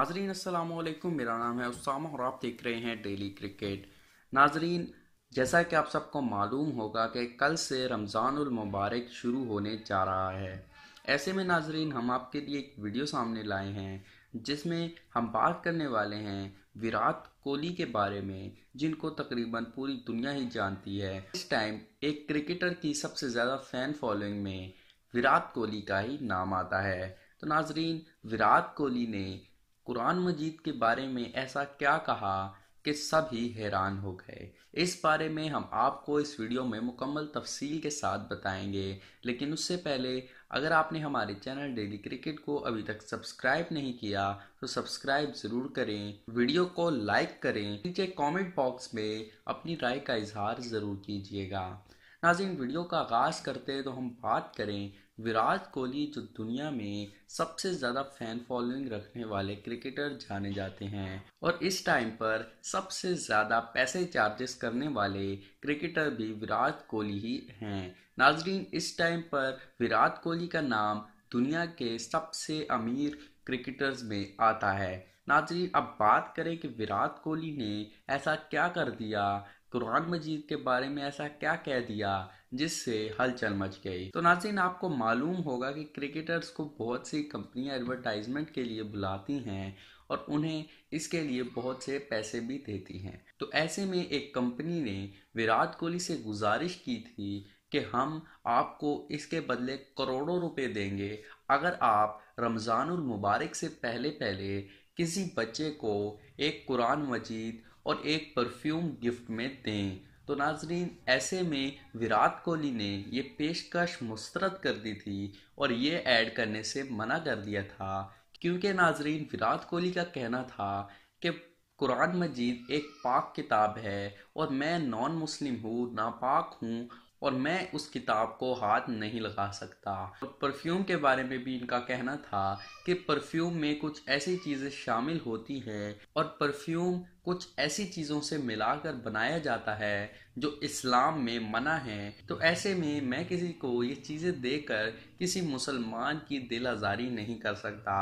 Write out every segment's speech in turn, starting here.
नाजरीन असलकुम मेरा नाम है उसामा और आप देख रहे हैं डेली क्रिकेट नाजरीन जैसा कि आप सबको मालूम होगा कि कल से मुबारक शुरू होने जा रहा है ऐसे में नाजरीन हम आपके लिए एक वीडियो सामने लाए हैं जिसमें हम बात करने वाले हैं विराट कोहली के बारे में जिनको तकरीबन पूरी दुनिया ही जानती है इस टाइम एक क्रिकेटर की सबसे ज़्यादा फ़ैन फॉलोइंग में विराट कोहली का ही नाम आता है तो नाजरीन विराट कोहली ने कुरान मजीद के बारे में ऐसा क्या कहा कि सभी हैरान हो गए इस बारे में हम आपको इस वीडियो में मुकम्मल तफसील के साथ बताएंगे लेकिन उससे पहले अगर आपने हमारे चैनल डेली क्रिकेट को अभी तक सब्सक्राइब नहीं किया तो सब्सक्राइब ज़रूर करें वीडियो को लाइक करें नीचे कमेंट बॉक्स में अपनी राय का इजहार ज़रूर कीजिएगा नाजिन वीडियो का आगाज़ करते तो हम बात करें विराट कोहली जो दुनिया में सबसे ज़्यादा फैन फॉलोइंग रखने वाले क्रिकेटर जाने जाते हैं और इस टाइम पर सबसे ज़्यादा पैसे चार्जेस करने वाले क्रिकेटर भी विराट कोहली ही हैं नाजरीन इस टाइम पर विराट कोहली का नाम दुनिया के सबसे अमीर क्रिकेटर्स में आता है नाजरी अब बात करें कि विराट कोहली ने ऐसा क्या कर दिया कुरान मजीद के बारे में ऐसा क्या कह दिया जिससे हलचल मच गई तो नाजरीन आपको मालूम होगा कि क्रिकेटर्स को बहुत सी कंपनियां एडवर्टाइजमेंट के लिए बुलाती हैं और उन्हें इसके लिए बहुत से पैसे भी देती हैं तो ऐसे में एक कंपनी ने विराट कोहली से गुजारिश की थी कि हम आपको इसके बदले करोड़ों रुपए देंगे अगर आप रमज़ान मुबारक से पहले पहले किसी बच्चे को एक कुरान मजीद और एक परफ्यूम गिफ्ट में दें तो नाजरीन ऐसे में विराट कोहली ने यह पेशकश मुस्रद कर दी थी और ये ऐड करने से मना कर दिया था क्योंकि नाजरीन विराट कोहली का कहना था कि कुरान मजीद एक पाक किताब है और मैं नॉन मुस्लिम हूँ नापाक हूँ और मैं उस किताब को हाथ नहीं लगा सकता परफ्यूम के बारे में भी इनका कहना था कि परफ्यूम में कुछ ऐसी चीज़ें शामिल होती हैं और परफ्यूम कुछ ऐसी चीज़ों से मिलाकर बनाया जाता है जो इस्लाम में मना है तो ऐसे में मैं किसी को ये चीज़ें देकर किसी मुसलमान की दिल आज़ारी नहीं कर सकता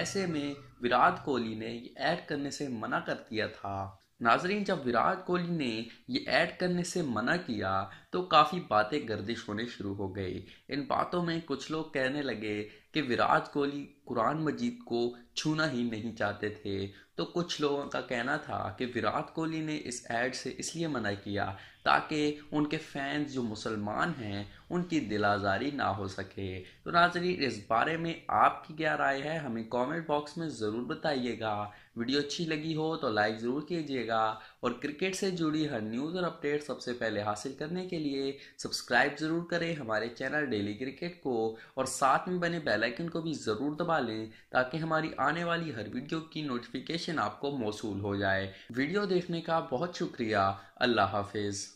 ऐसे में विराट कोहली ने ये ऐड करने से मना कर दिया था नाजरीन जब विराट कोहली ने ये ऐड करने से मना किया तो काफ़ी बातें गर्दिश होने शुरू हो गई इन बातों में कुछ लोग कहने लगे कि विराट कोहली कुरान मजीद को छूना ही नहीं चाहते थे तो कुछ लोगों का कहना था कि विराट कोहली ने इस एड से इसलिए मना किया ताकि उनके फैंस जो मुसलमान हैं उनकी दिलाजारी ना हो सके तो नाजरी इस बारे में आपकी क्या राय है हमें कमेंट बॉक्स में ज़रूर बताइएगा वीडियो अच्छी लगी हो तो लाइक ज़रूर कीजिएगा और क्रिकेट से जुड़ी हर न्यूज़ और अपडेट सबसे पहले हासिल करने के लिए सब्सक्राइब ज़रूर करें हमारे चैनल डेली क्रिकेट को और साथ में बने बेल आइकन को भी ज़रूर दबा लें ताकि हमारी आने वाली हर वीडियो की नोटिफिकेशन आपको मौसू हो जाए वीडियो देखने का बहुत शुक्रिया अल्लाह हाफिज़